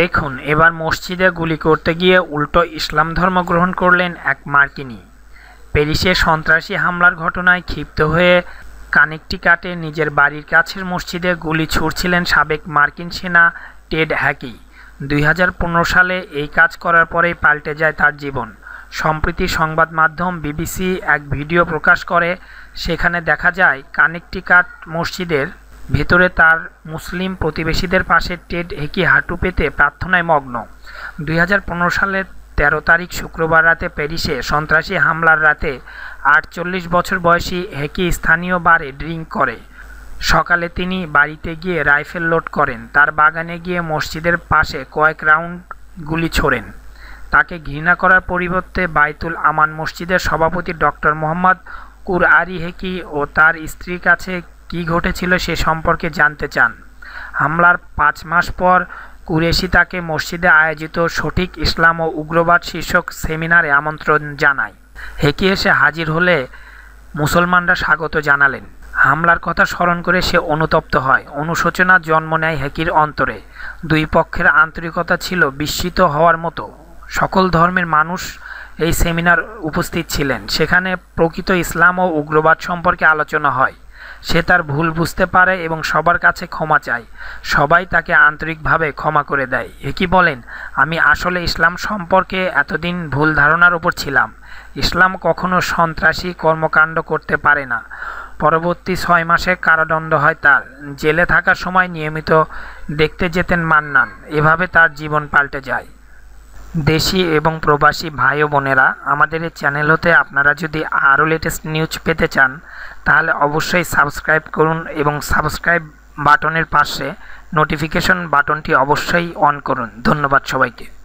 দেখুন এবার মসজিদে গুলি করতে গিয়ে উল্টো ইসলাম ধর্ম গ্রহণ করলেন এক মার্কিনি প্যারিসে সন্ত্রাসী হামলার ঘটনায় ক্ষিপ্ত হয়ে কানেকটিকাটে নিজের বাড়ির কাছের মসজিদে গুলি ছুড়ছিলেন সাবেক মার্কিন সেনা টেড হ্যাকি দুই সালে এই কাজ করার পরেই পাল্টে যায় তার জীবন সম্প্রতি সংবাদ মাধ্যম বিবিসি এক ভিডিও প্রকাশ করে সেখানে দেখা যায় কানেকটিকাট মসজিদের ভেতরে তার মুসলিম প্রতিবেশীদের পাশে টেড হেকি হাঁটু পেতে প্রার্থনায় মগ্ন দুই সালের তেরো তারিখ শুক্রবার রাতে প্যারিসে সন্ত্রাসী হামলার রাতে আটচল্লিশ বছর বয়সী হেকি স্থানীয় বারে ড্রিঙ্ক করে সকালে তিনি বাড়িতে গিয়ে রাইফেল লোড করেন তার বাগানে গিয়ে মসজিদের পাশে কয়েক রাউন্ড গুলি ছোড়েন তাকে ঘৃণা করার পরিবর্তে বাইতুল আমান মসজিদের সভাপতি ডক্টর মোহাম্মদ কুরআরি হেকি ও তার স্ত্রীর কাছে কি ঘটেছিল সে সম্পর্কে জানতে চান হামলার পাঁচ মাস পর কুরেশি তাকে মসজিদে আয়োজিত সঠিক ইসলাম ও উগ্রবাদ শীর্ষক সেমিনারে আমন্ত্রণ জানায় হেঁকে এসে হাজির হলে মুসলমানরা স্বাগত জানালেন হামলার কথা স্মরণ করে সে অনুতপ্ত হয় অনুশোচনা জন্ম নেয় হেকির অন্তরে দুই পক্ষের আন্তরিকতা ছিল বিস্মিত হওয়ার মতো সকল ধর্মের মানুষ এই সেমিনার উপস্থিত ছিলেন সেখানে প্রকৃত ইসলাম ও উগ্রবাদ সম্পর্কে আলোচনা হয় সে তার ভুল বুঝতে পারে এবং সবার কাছে ক্ষমা চায় সবাই তাকে আন্তরিকভাবে ক্ষমা করে দেয় একই বলেন আমি আসলে ইসলাম সম্পর্কে এতদিন ভুল ধারণার উপর ছিলাম ইসলাম কখনো সন্ত্রাসী কর্মকাণ্ড করতে পারে না পরবর্তী ছয় মাসে কারাদণ্ড হয় তার জেলে থাকার সময় নিয়মিত দেখতে যেতেন মান্নান এভাবে তার জীবন পাল্টে যায় দেশি এবং প্রবাসী ভাই বোনেরা আমাদের এই চ্যানেল হতে আপনারা যদি আরও লেটেস্ট নিউজ পেতে চান তাহলে অবশ্যই সাবস্ক্রাইব করুন এবং সাবস্ক্রাইব বাটনের পাশে নোটিফিকেশন বাটনটি অবশ্যই অন করুন ধন্যবাদ সবাইকে